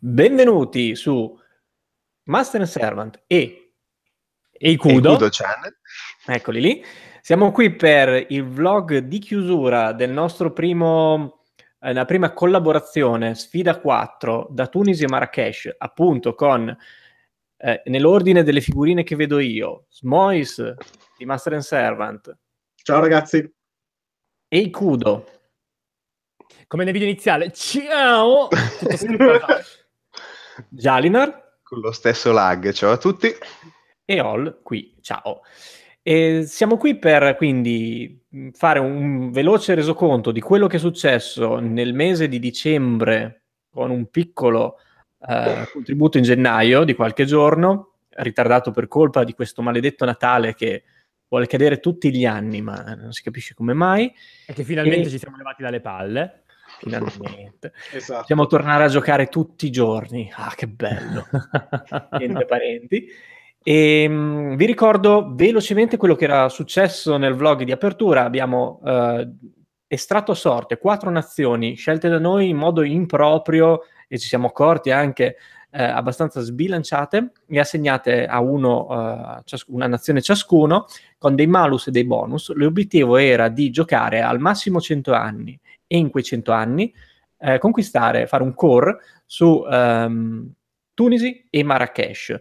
Benvenuti su Master and Servant e Eikudo. Eikudo Channel. Eccoli lì. Siamo qui per il vlog di chiusura del nostro primo eh, la prima collaborazione sfida 4 da Tunisi e Marrakesh, appunto con eh, nell'ordine delle figurine che vedo io, Smois di Master and Servant. Ciao ragazzi. E Ikudo. Come nel video iniziale. Ciao. Jalinar. Con lo stesso lag, ciao a tutti. E Ol qui, ciao. E siamo qui per quindi fare un veloce resoconto di quello che è successo nel mese di dicembre con un piccolo eh, contributo in gennaio di qualche giorno, ritardato per colpa di questo maledetto Natale che vuole cadere tutti gli anni, ma non si capisce come mai. E che finalmente e... ci siamo levati dalle palle. finalmente. Esatto. Possiamo tornare a giocare tutti i giorni. Ah, che bello. Niente parenti. E, ehm, mh, vi ricordo velocemente quello che era successo nel vlog di apertura. Abbiamo eh, estratto a sorte quattro nazioni scelte da noi in modo improprio e ci siamo accorti anche eh, abbastanza sbilanciate e assegnate a uno, eh, ciasc- una nazione ciascuno con dei malus e dei bonus. L'obiettivo era di giocare al massimo 100 anni e in quei 100 anni eh, conquistare, fare un core su ehm, Tunisi e Marrakesh.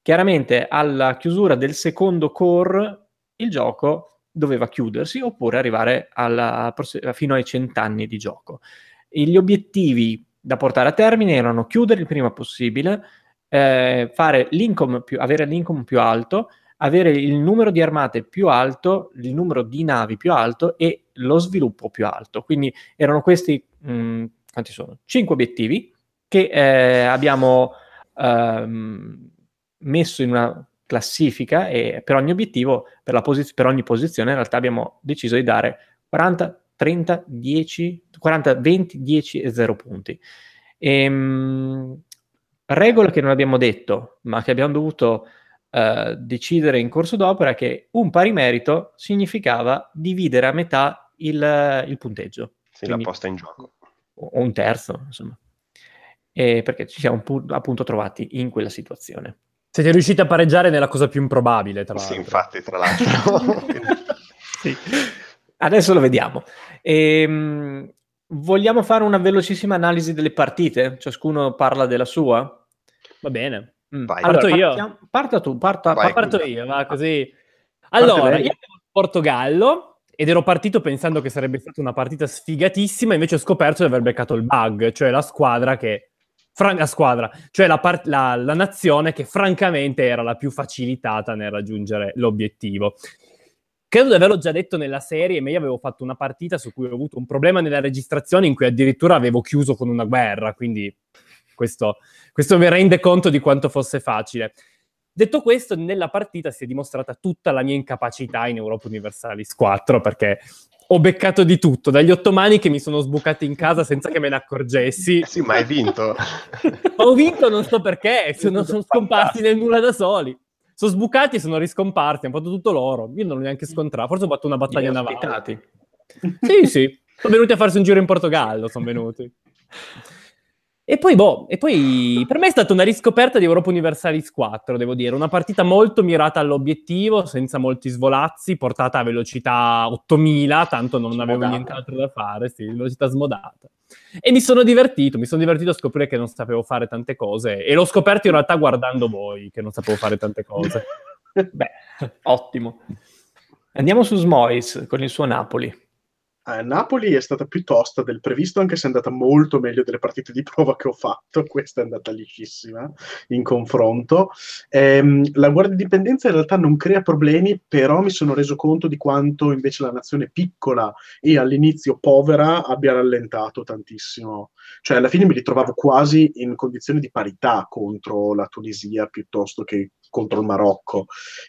Chiaramente alla chiusura del secondo core il gioco doveva chiudersi oppure arrivare alla, fino ai cent'anni di gioco. E gli obiettivi da portare a termine erano chiudere il prima possibile, eh, l'income più, avere l'income più alto, avere il numero di armate più alto, il numero di navi più alto e lo sviluppo più alto. Quindi erano questi, mh, mm, quanti sono? Cinque obiettivi che eh, abbiamo ehm, messo in una classifica e per ogni obiettivo, per, posiz- per ogni posizione in realtà abbiamo deciso di dare 40, 30, 10, 40, 20, 10 e 0 punti. Ehm, regola che non abbiamo detto, ma che abbiamo dovuto eh, decidere in corso d'opera, che un pari merito significava dividere a metà il, il punteggio. Sì, Quindi, la posta in gioco. O un terzo, insomma. E perché ci siamo pu- appunto trovati in quella situazione. Siete riusciti a pareggiare nella cosa più improbabile, tra l'altro. Sì, infatti, tra l'altro. sì. Adesso lo vediamo. Ehm, vogliamo fare una velocissima analisi delle partite? Ciascuno parla della sua? Va bene. Mm. Vai, allora, parto io. Parta tu, parta, Vai, parto cura. io, va ah. così. Allora, io ero in Portogallo ed ero partito pensando che sarebbe stata una partita sfigatissima, invece ho scoperto di aver beccato il bug, cioè la squadra che fran- la squadra, cioè la, part- la, la, nazione che francamente era la più facilitata nel raggiungere l'obiettivo. Credo di averlo già detto nella serie, ma io avevo fatto una partita su cui ho avuto un problema nella registrazione in cui addirittura avevo chiuso con una guerra, quindi questo, questo mi rende conto di quanto fosse facile. Detto questo, nella partita si è dimostrata tutta la mia incapacità in Europa Universalis 4 perché ho beccato di tutto, dagli ottomani che mi sono sbucati in casa senza che me ne accorgessi. Sì, ma hai vinto. ho vinto non so perché, sono, sono scomparsi nel nulla da soli. Sono sbucati e sono riscomparsi, hanno fatto tutto loro. Io non l'ho neanche mm. scontrato, forse ho fatto una battaglia navale. sì, sì. Sono venuti a farsi un giro in Portogallo, sono venuti. E poi, boh, e poi per me è stata una riscoperta di Europa Universalis 4, devo dire, una partita molto mirata all'obiettivo, senza molti svolazzi, portata a velocità 8000, tanto non smodata. avevo nient'altro da fare, sì, velocità smodata. E mi sono divertito, mi sono divertito a scoprire che non sapevo fare tante cose e l'ho scoperto in realtà guardando voi che non sapevo fare tante cose. Beh, ottimo. Andiamo su Smois con il suo Napoli. Napoli è stata più tosta del previsto, anche se è andata molto meglio delle partite di prova che ho fatto. Questa è andata liscissima in confronto. Ehm, la guardia di dipendenza in realtà non crea problemi, però mi sono reso conto di quanto invece la nazione piccola e all'inizio povera abbia rallentato tantissimo. Cioè, alla fine mi ritrovavo quasi in condizioni di parità contro la Tunisia piuttosto che contro il Marocco.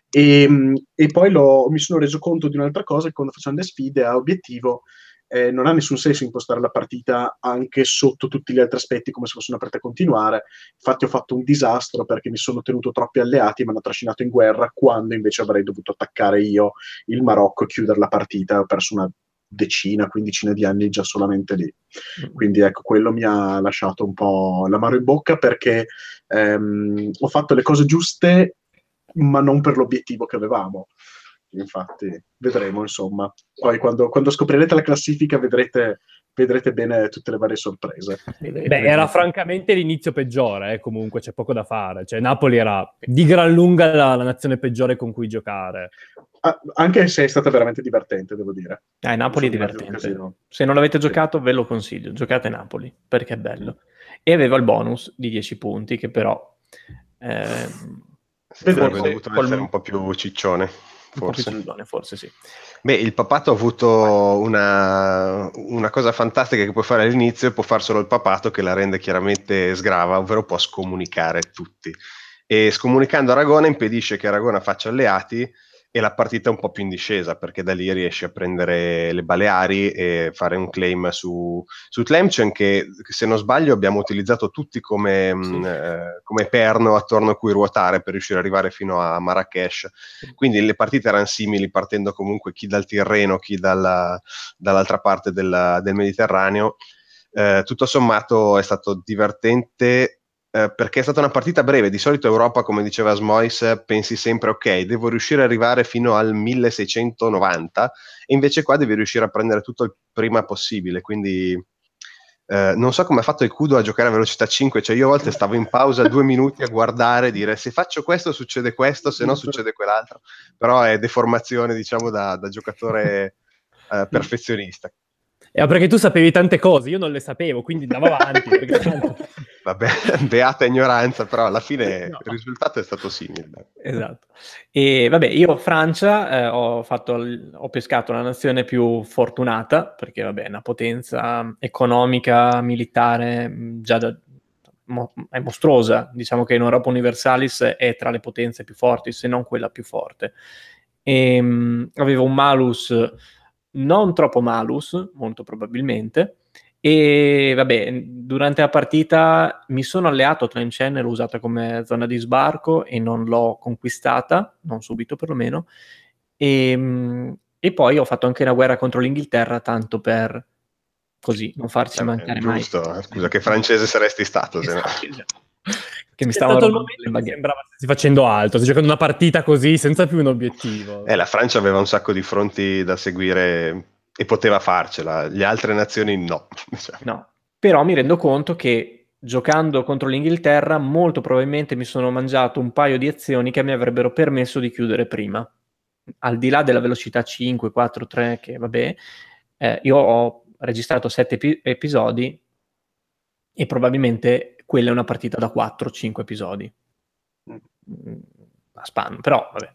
E, e poi lo, mi sono reso conto di un'altra cosa, che quando facciamo le sfide a obiettivo, eh, non ha nessun senso impostare la partita anche sotto tutti gli altri aspetti come se fosse una partita a continuare. Infatti ho fatto un disastro perché mi sono tenuto troppi alleati e mi hanno trascinato in guerra quando invece avrei dovuto attaccare io il Marocco e chiudere la partita. Ho perso una decina, quindicina di anni già solamente lì. Mm. Quindi ecco, quello mi ha lasciato un po' l'amaro in bocca perché ehm, ho fatto le cose giuste, ma non per l'obiettivo che avevamo infatti vedremo insomma. Poi quando, quando scoprirete la classifica vedrete, vedrete, bene tutte le varie sorprese. Beh, era francamente l'inizio peggiore, eh, comunque c'è poco da fare. Cioè, Napoli era di gran lunga la, la nazione peggiore con cui giocare. Ah, anche se è stata veramente divertente, devo dire. Eh, Napoli è divertente. Se non l'avete giocato ve lo consiglio, giocate Napoli, perché è bello. E aveva il bonus di 10 punti che però... Eh, Vedremo, col... un po' più ciccione forse. Giovane, forse sì. Beh, il papato ha avuto una, una, cosa fantastica che può fare all'inizio, può far solo il papato che la rende chiaramente sgrava, ovvero può scomunicare tutti. E scomunicando Aragona impedisce che Aragona faccia alleati e la partita è un po' più in discesa perché da lì riesce a prendere le Baleari e fare un claim su, su Tlemcen che se non sbaglio abbiamo utilizzato tutti come, mm, sì. mh, eh, come, perno attorno a cui ruotare per riuscire ad arrivare fino a Marrakesh quindi le partite erano simili partendo comunque chi dal Tirreno chi dalla, dall'altra parte della, del Mediterraneo eh, tutto sommato è stato divertente eh, perché è stata una partita breve. Di solito Europa, come diceva Smois, pensi sempre ok, devo riuscire ad arrivare fino al 1690 e invece qua devi riuscire a prendere tutto il prima possibile, quindi... Eh, non so come ha fatto il Kudo a giocare a velocità 5, cioè io a volte stavo in pausa due minuti a guardare e dire se faccio questo succede questo, se no succede quell'altro, però è deformazione diciamo da, da giocatore eh, perfezionista. Eh, perché tu sapevi tante cose, io non le sapevo, quindi andavo avanti. perché... Vabbè, beata ignoranza, però alla fine no. il risultato è stato simile. Esatto. E vabbè, io Francia eh, ho, fatto, ho pescato la nazione più fortunata, perché vabbè, è una potenza economica, militare, mm, già da, mo- è mostruosa. Diciamo che in Europa Universalis è tra le potenze più forti, se non quella più forte. E, ehm, mh, avevo un malus non troppo malus, molto probabilmente. E vabbè, durante la partita mi sono alleato a Trencen, l'ho usata come zona di sbarco e non l'ho conquistata, non subito perlomeno. E, ehm, e poi ho fatto anche una guerra contro l'Inghilterra, tanto per così non farci eh, mancare giusto, mai. Eh, scusa, che francese saresti stato? Esatto, se no. Esatto. esatto che mi stavano il momento sembrava stessi facendo altro, stai giocando una partita così senza più un obiettivo. Eh, la Francia aveva un sacco di fronti da seguire e poteva farcela, le altre nazioni no. Cioè. No, però mi rendo conto che giocando contro l'Inghilterra molto probabilmente mi sono mangiato un paio di azioni che mi avrebbero permesso di chiudere prima. Al di là della velocità 5, 4, 3, che vabbè, eh, io ho registrato 7 ep- episodi e probabilmente quella è una partita da 4-5 episodi. Mm. Mm a Spam, però vabbè.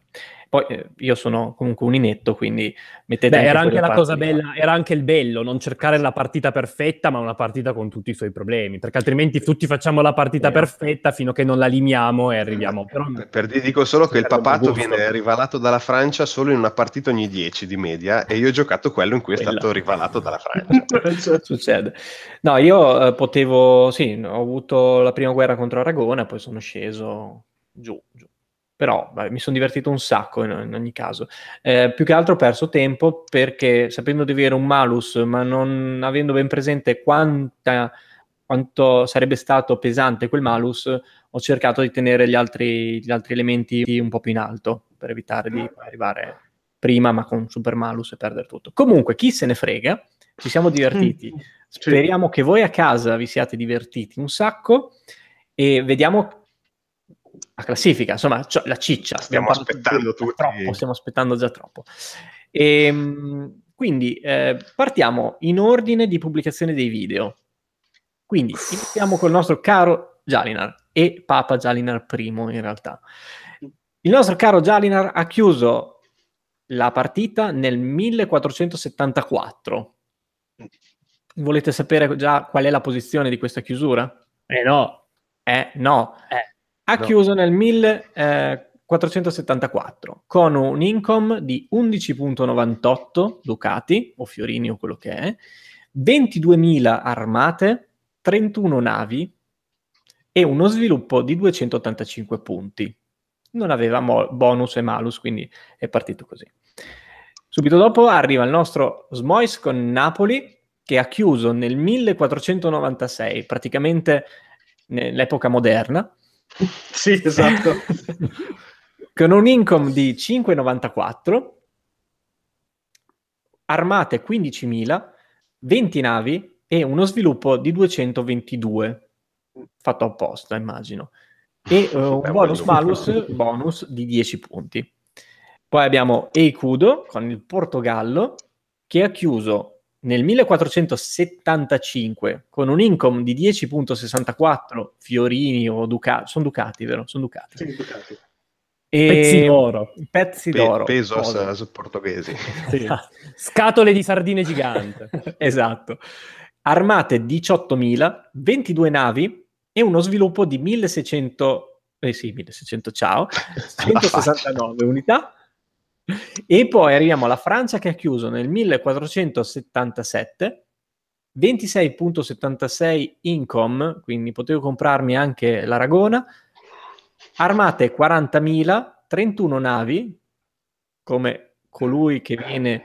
Poi eh, io sono comunque un inetto, quindi mettete... Beh, anche era anche la cosa bella, era anche il bello, non cercare la partita perfetta, ma una partita con tutti i suoi problemi, perché altrimenti tutti facciamo la partita eh. perfetta fino a che non la limiamo e arriviamo... Eh, però, per, per dire, dico solo che il papato viene rivalato dalla Francia solo in una partita ogni 10 di media e io ho giocato quello in cui è stato rivalato dalla Francia. Cioè, succede. No, io eh, potevo... Sì, ho avuto la prima guerra contro Aragona, poi sono sceso giù, giù però beh, mi sono divertito un sacco in, in ogni caso. Eh, più che altro ho perso tempo perché sapendo di avere un malus, ma non avendo ben presente quanta, quanto sarebbe stato pesante quel malus, ho cercato di tenere gli altri, gli altri elementi un po' più in alto per evitare di ah. arrivare prima ma con super malus e perdere tutto. Comunque, chi se ne frega, ci siamo divertiti. Speriamo che voi a casa vi siate divertiti un sacco e vediamo la classifica, insomma, cioè, la ciccia. Stiamo aspettando tutti. Troppo, stiamo aspettando già troppo. E, ehm, quindi eh, partiamo in ordine di pubblicazione dei video. Quindi iniziamo col nostro caro Jalinar e Papa Jalinar I in realtà. Il nostro caro Jalinar ha chiuso la partita nel 1474. Volete sapere già qual è la posizione di questa chiusura? Eh no. Eh no. Eh. Ha no. chiuso nel 1474 eh, con un income di 11.98 ducati o fiorini o quello che è, 22.000 armate, 31 navi e uno sviluppo di 285 punti. Non aveva mo- bonus e malus, quindi è partito così. Subito dopo arriva il nostro Smois con Napoli, che ha chiuso nel 1496, praticamente nell'epoca moderna, sì, esatto. con un income di 5,94, armate 15.000, 20 navi e uno sviluppo di 222, fatto apposta immagino, e uh, un bonus malus bonus di 10 punti. Poi abbiamo Eikudo con il Portogallo che ha chiuso nel 1475 con un income di 10.64 fiorini o ducati, sono ducati vero? Sono ducati. Sì, ducati. E... Pezzi d'oro. Pezzi Pe- d'oro. Pesos cosa. portoghesi. Sì. Scatole di sardine gigante. esatto. Armate 18.000, 22 navi e uno sviluppo di 1600, eh sì, 1600 ciao, 169 unità e poi arriviamo alla Francia che ha chiuso nel 1477 26.76 income, quindi potevo comprarmi anche l'Aragona, armate 40.000, 31 navi, come colui che viene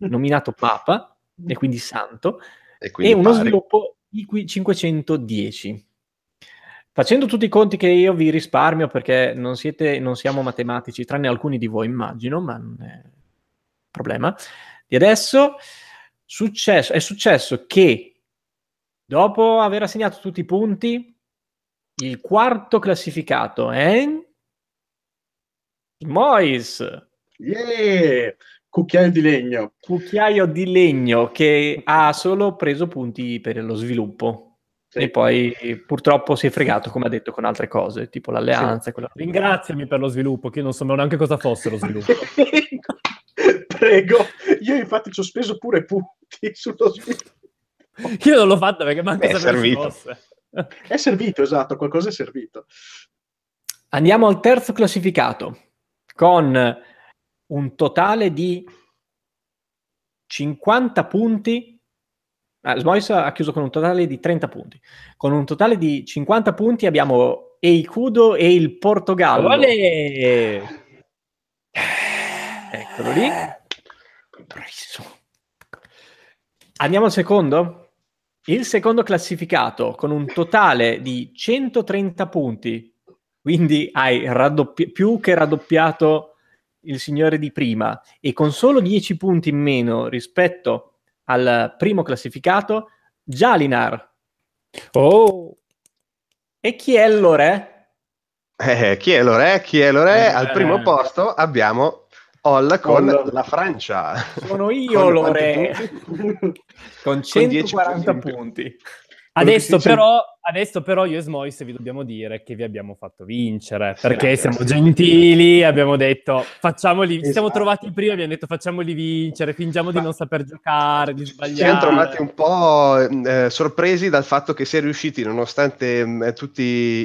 nominato Papa e quindi santo, e, quindi e uno pari. sviluppo di 510. Facendo tutti i conti che io vi risparmio perché non, siete, non siamo matematici, tranne alcuni di voi immagino, ma non è problema, di adesso successo, è successo che dopo aver assegnato tutti i punti, il quarto classificato è Mois. Yeah! Cucchiaio di legno. Cucchiaio di legno che ha solo preso punti per lo sviluppo sì. e poi purtroppo si è fregato, come ha detto, con altre cose, tipo l'alleanza. Sì. Quella... Ringraziami per lo sviluppo, che io non so neanche cosa fosse lo sviluppo. Prego, io infatti ci ho speso pure punti sullo sviluppo. Io non l'ho fatto perché manca Beh, è È servito, esatto, qualcosa è servito. Andiamo al terzo classificato con un totale di 50 punti Ah, Smois ha chiuso con un totale di 30 punti. Con un totale di 50 punti abbiamo Eicudo e il Portogallo. Olè! Eccolo lì. Andiamo al secondo. Il secondo classificato con un totale di 130 punti. Quindi hai raddoppi- più che raddoppiato il signore di prima e con solo 10 punti in meno rispetto al primo classificato, Jalinar. Oh! E chi è l'Ore? Eh, chi è l'Ore? Chi è l'Ore? Eh, al primo posto abbiamo All con All... la Francia. Sono io l'Ore. con 140 con punti. punti. Adesso però, adesso però, io e Smois vi dobbiamo dire che vi abbiamo fatto vincere perché sì, siamo gentili, abbiamo detto facciamoli, esatto. ci siamo trovati prima, abbiamo detto facciamoli vincere, fingiamo Ma di non saper giocare, di sbagliare. Ci siamo trovati un po' mm, eh, sorpresi dal fatto che si è riusciti, nonostante mh, mm, eh, tutti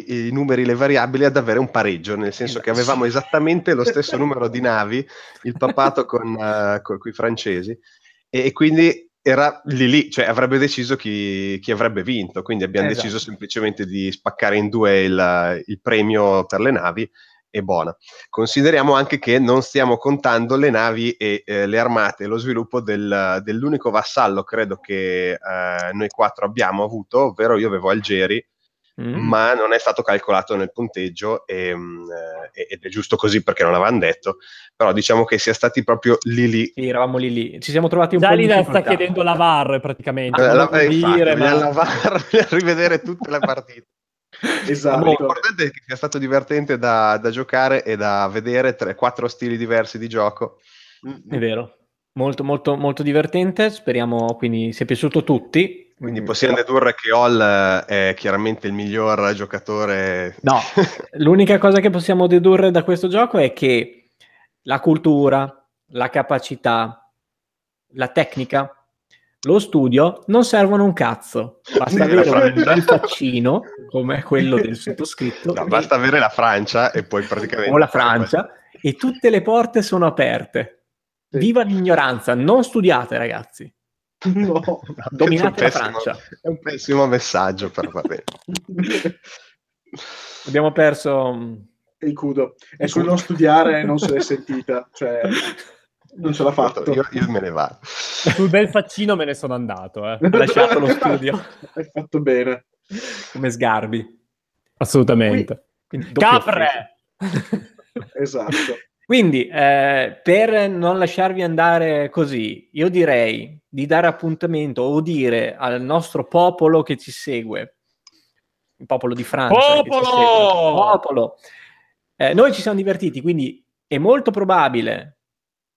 i numeri, le variabili, ad avere un pareggio, nel senso esatto. che avevamo esattamente lo stesso numero di navi, il papato con, uh, con, i francesi, e quindi era lì lì, cioè avrebbe deciso chi, chi avrebbe vinto, quindi abbiamo esatto. deciso semplicemente di spaccare in due il, il premio per le navi e buona. Consideriamo anche che non stiamo contando le navi e eh, le armate, lo sviluppo del, dell'unico vassallo credo che eh, noi quattro abbiamo avuto, ovvero io avevo Algeri mm. ma non è stato calcolato nel punteggio e, mh, mm, eh, ed è giusto così perché non l'avevano detto, però diciamo che sia stati proprio lì lì. Sì, eravamo lì lì, ci siamo trovati un Già po' lì sta chiedendo la VAR praticamente. Ah, la, eh, infatti, la VAR, rivedere tutte le partite. Esatto. L'importante è che sia stato divertente da, da giocare e da vedere tre, quattro stili diversi di gioco. È vero, molto, molto, molto divertente. Speriamo quindi sia piaciuto a tutti. Quindi mm. possiamo dedurre che Hall eh, è chiaramente il miglior giocatore. No, l'unica cosa che possiamo dedurre da questo gioco è che la cultura, la capacità, la tecnica, lo studio non servono un cazzo. Basta avere un bel faccino come quello del sottoscritto. No, e... Basta avere la Francia e poi praticamente. O la Francia e tutte le porte sono aperte. Sì. Viva l'ignoranza, non studiate ragazzi. No, dominate la pessimo, Francia. È un pessimo messaggio, però va bene. Abbiamo perso... Mm, il cudo. È sul non studiare non se l'è sentita. Cioè, non ce l'ha fatto. Io, io me ne vado. Sul bel faccino me ne sono andato, eh. Ho lasciato lo studio. Hai fatto bene. Come sgarbi. Assolutamente. Capre! esatto. Quindi, eh, per non lasciarvi andare così, io direi di dare appuntamento o dire al nostro popolo che ci segue, il popolo di Francia. Popolo! Segue, popolo. Eh, noi ci siamo divertiti, quindi è molto probabile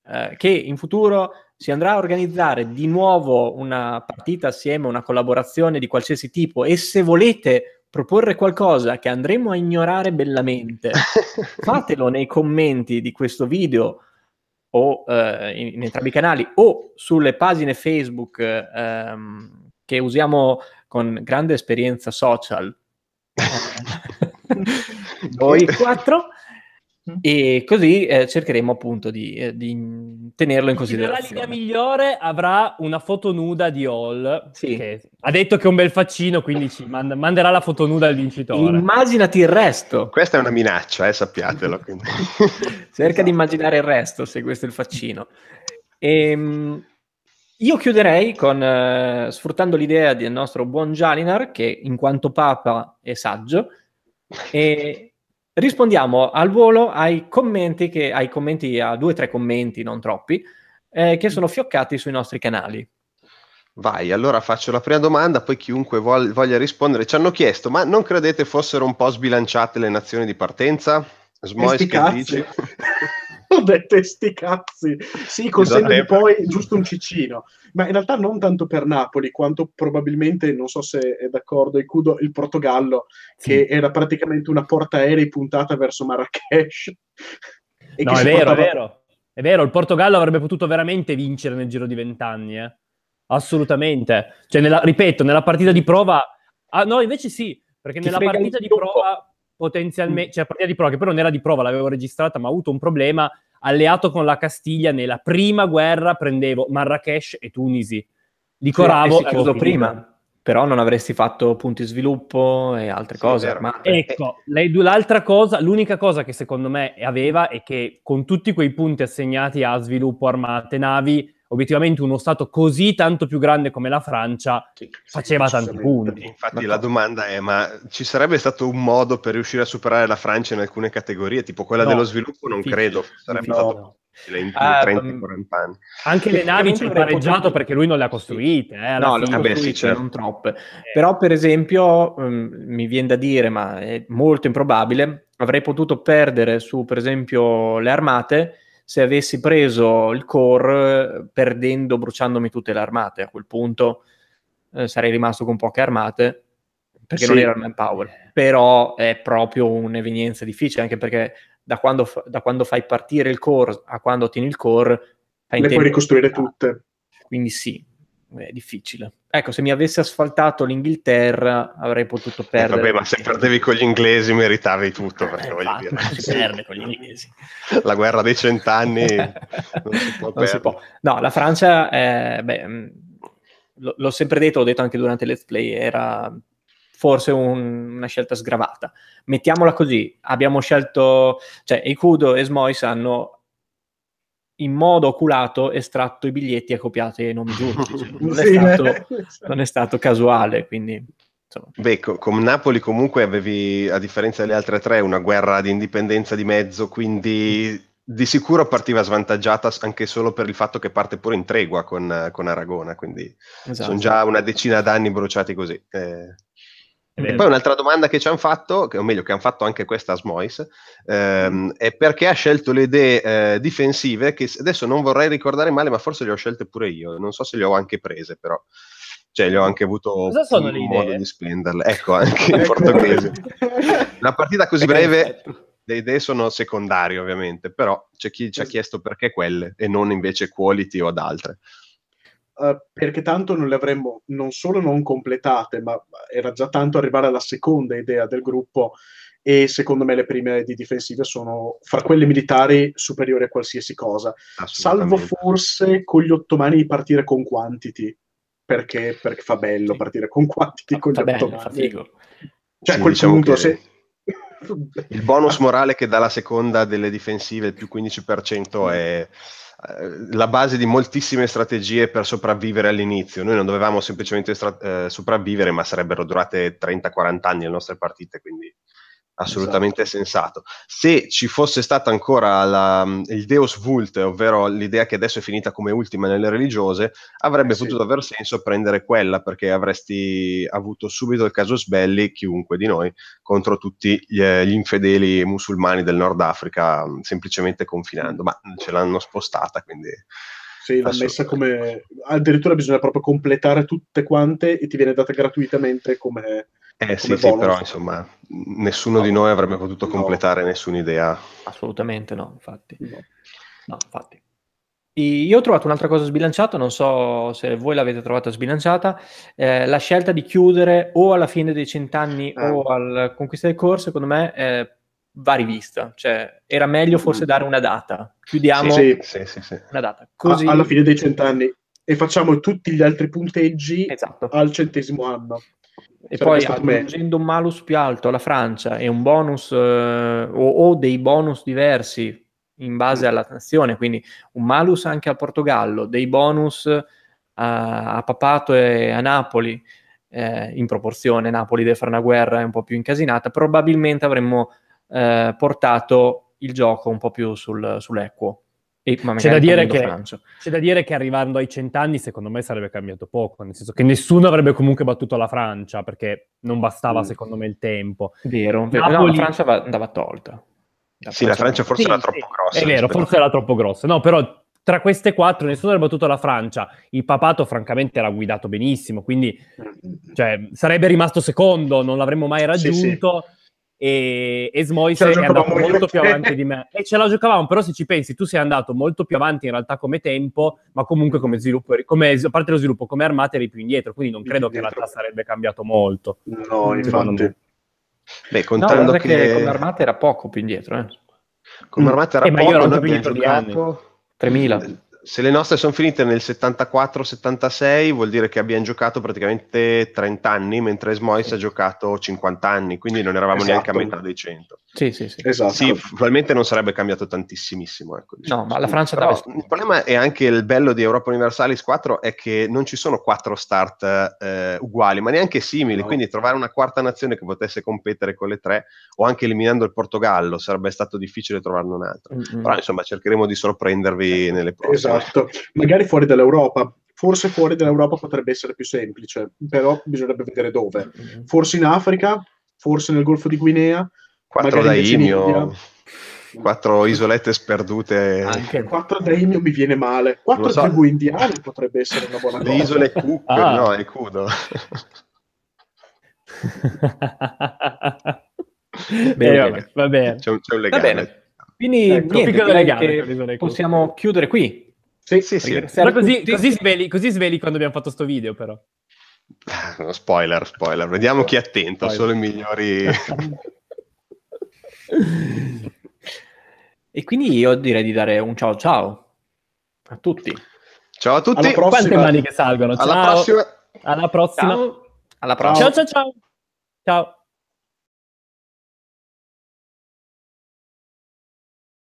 eh, che in futuro si andrà a organizzare di nuovo una partita assieme, una collaborazione di qualsiasi tipo e se volete proporre qualcosa che andremo a ignorare bellamente, fatelo nei commenti di questo video o eh, in, in, entrambi i canali o sulle pagine Facebook ehm, che usiamo con grande esperienza social. Noi quattro. Mm-hmm. E così eh, cercheremo appunto di, eh, di tenerlo in considerazione. La linea migliore avrà una foto nuda di Hall. Sì. Che ha detto che è un bel faccino, quindi ci mand- manderà la foto nuda al vincitore. Immaginati il resto. Questa è una minaccia, eh, sappiatelo. Cerca esatto. di immaginare il resto, se questo è il faccino. Ehm, io chiuderei con, eh, sfruttando l'idea del nostro buon Jalinar, che in quanto papa è saggio, e rispondiamo al volo ai commenti, che, ai commenti a due o tre commenti, non troppi, eh, che sono fioccati sui nostri canali. Vai, allora faccio la prima domanda, poi chiunque vol- voglia rispondere. Ci hanno chiesto, ma non credete fossero un po' sbilanciate le nazioni di partenza? Smoes dice... Ho detto sti cazzi. Sì, con esatto. poi giusto un ciccino ma in realtà non tanto per Napoli, quanto probabilmente, non so se è d'accordo, il, Cudo, il Portogallo, sì. che era praticamente una porta aerei puntata verso Marrakesh. no, è vero, portava... è vero. È vero, il Portogallo avrebbe potuto veramente vincere nel giro di vent'anni, eh? assolutamente. Cioè, nella, ripeto, nella partita di prova... Ah, no, invece sì, perché Ti nella partita di prova potenzialmente, mm. cioè la partita di prova, che però non era di prova, l'avevo registrata, ma ha avuto un problema alleato con la Castiglia nella prima guerra, prendevo Marrakesh e Tunisi. Licoravo... Sì, si chiuso eh, prima però non avresti fatto punti sviluppo e altre sì, cose armate. Eh, ecco, l'altra cosa, l'unica cosa che secondo me aveva è che con tutti quei punti assegnati a sviluppo armate navi obiettivamente uno Stato così tanto più grande come la Francia sì, faceva sì, tanti punti. Infatti ma... la domanda è, ma ci sarebbe stato un modo per riuscire a superare la Francia in alcune categorie, tipo quella no, dello sviluppo? Non difficile. credo, sarebbe no, stato... No. In ah, 30, ehm, anni. Anche le navi ci hanno pareggiato potuto... perché lui non le ha costruite. Eh, no, le ha costruite, non troppe. Eh. Però, per esempio, mh, mm, mi viene da dire, ma è molto improbabile, avrei potuto perdere su, per esempio, le armate se avessi preso il core perdendo, bruciandomi tutte le armate, a quel punto eh, sarei rimasto con poche armate perché sì. non era il manpower, però è proprio un'evenienza difficile anche perché da quando, fa- da quando fai partire il core a quando ottieni il core fai le puoi ricostruire ah. tutte. Quindi sì, è difficile. Ecco, se mi avesse asfaltato l'Inghilterra avrei potuto perdere. Eh, vabbè, ma se perdevi con gli inglesi meritavi tutto, eh, perché eh, voglio infatti, dire. si perde con gli inglesi. La guerra dei cent'anni non, si può, non si può No, la Francia, è, beh, mm, l- l'ho sempre detto, l'ho detto anche durante il Let's Play, era forse un, una scelta sgravata. Mettiamola così, abbiamo scelto, cioè Ikudo e Smois hanno in modo oculato estratto i biglietti e copiato i nomi giusti. Cioè, non, sì, non, è stato, casuale, quindi... Beh, con Napoli comunque avevi, a differenza delle altre tre, una guerra di indipendenza di mezzo, quindi di sicuro partiva svantaggiata anche solo per il fatto che parte pure in tregua con, con Aragona, quindi esatto. sono già una decina d'anni bruciati così. Eh. E poi un'altra domanda che ci hanno fatto, o meglio, che hanno fatto anche questa Asmois, ehm, mm. è perché ha scelto le idee eh, difensive, che adesso non vorrei ricordare male, ma forse le ho scelte pure io, non so se le ho anche prese, però. Cioè, le ho anche avuto Cosa sono le modo idee? di spenderle. Ecco, anche in portoghese. Una partita così breve, le idee sono secondarie, ovviamente, però c'è chi ci ha chiesto perché quelle e non invece quality o ad altre. Eh, perché tanto non le avremmo non solo non completate, ma era già tanto arrivare alla seconda idea del gruppo e secondo me le prime di difensive sono fra quelle militari superiori a qualsiasi cosa, salvo forse con gli ottomani partire con quantity, perché, perché fa bello sì. partire con quantity fa, con gli bello, ottomani. Fa figo. Cioè, sì, quel diciamo punto, che... se, il bonus morale che dà la seconda delle difensive, il più 15%, mm. è la base di moltissime strategie per sopravvivere all'inizio. Noi non dovevamo semplicemente stra- eh, sopravvivere, ma sarebbero durate 30-40 anni le nostre partite, quindi assolutamente esatto. sensato. Se ci fosse stata ancora la, il Deus Vult, ovvero l'idea che adesso è finita come ultima nelle religiose, avrebbe eh, potuto sì. aver senso prendere quella perché avresti avuto subito il caso Sbelli, chiunque di noi, contro tutti gli, eh, gli infedeli musulmani del Nord Africa, mm, semplicemente confinando, ma ce l'hanno spostata, quindi... Sì, l'ha messa come... Addirittura bisogna proprio completare tutte quante e ti viene data gratuitamente come eh sì, sì, però insomma, nessuno no. di noi avrebbe potuto completare no. nessuna idea. Assolutamente no, infatti. No. no. infatti. Io ho trovato un'altra cosa sbilanciata, non so se voi l'avete trovata sbilanciata, eh, la scelta di chiudere o alla fine dei cent'anni eh. o al conquista del corso, secondo me, eh, va rivista. Cioè, era meglio forse mm. dare una data. Chiudiamo sì, sì, sì, sì. una data. Così... alla fine dei cent'anni e facciamo tutti gli altri punteggi esatto. al centesimo anno. E poi ah, aggiungendo me. un malus più alto alla Francia e un bonus eh, o, o, dei bonus diversi in base mm. alla nazione, quindi un malus anche al Portogallo, dei bonus a, eh, a Papato e a Napoli, eh, in proporzione Napoli deve fare una guerra un po' più incasinata, probabilmente avremmo eh, portato il gioco un po' più sul, sull'equo. C'è da, che, c'è da, dire che, arrivando ai cent'anni, secondo me sarebbe cambiato poco, nel senso che nessuno avrebbe comunque battuto la Francia, perché non bastava, mm. secondo me, il tempo. Vero, vero. Napoli... No, la Francia va, andava tolta. La sì, la Francia forse sì, era sì. troppo grossa. È vero, forse era troppo grossa. No, però tra queste quattro nessuno avrebbe battuto la Francia. Il papato, francamente, era guidato benissimo, quindi mm. cioè, sarebbe rimasto secondo, non l'avremmo mai raggiunto. Sì, e, e Smois è andato molto più avanti di me e ce la giocavamo però se ci pensi tu sei andato molto più avanti in realtà come tempo ma comunque come sviluppo come, a parte lo sviluppo come armata eri più indietro quindi non credo che in realtà sarebbe cambiato molto no infatti beh contando no, che... che... come armata era poco più indietro eh. come armata era eh, poco ma io ero più indietro giocato... 3000 se le nostre sono finite nel 74-76 vuol dire che abbiamo giocato praticamente 30 anni, mentre Smois ha giocato 50 anni, quindi non eravamo esatto. neanche a esatto. metà dei 100. Sì, sì, sì. Esatto. sì, probabilmente non sarebbe cambiato tantissimo. Ecco, diciamo. No, ma la Francia Però, deve... Il problema è anche il bello di Europa Universalis 4 è che non ci sono quattro start eh, uguali, ma neanche simili, no. quindi trovare una quarta nazione che potesse competere con le tre o anche eliminando il Portogallo sarebbe stato difficile trovarne un'altra. Mm-hmm. Però insomma cercheremo di sorprendervi certo. nelle prossime. Esatto, magari fuori dall'Europa, forse fuori dall'Europa potrebbe essere più semplice, però bisognerebbe vedere dove. Mm, mm. Forse in Africa, forse nel Golfo di Guinea, Quattro da Imio, quattro isolette sperdute. Anche quattro da Imio mi viene male. Quattro so. tribù indiane potrebbe essere una buona Le cosa. Le isole Cook, ah. no, è Cudo. bene, eh, va bene. C'è un, c'è un legame. Va bene. Quindi ecco, niente, legame, possiamo chiudere qui. Sì, sì, sì. Così, così, sveli, così sveli quando abbiamo fatto sto video, però. Spoiler, spoiler. Vediamo chi è attento, spoiler. solo i migliori. e quindi io direi di dare un ciao ciao a tutti. Ciao a tutti. Alla prossima. Quante mani che salgono. Alla prossima. Alla prossima. Ciao. Alla prossima. Ciao ciao ciao. Ciao.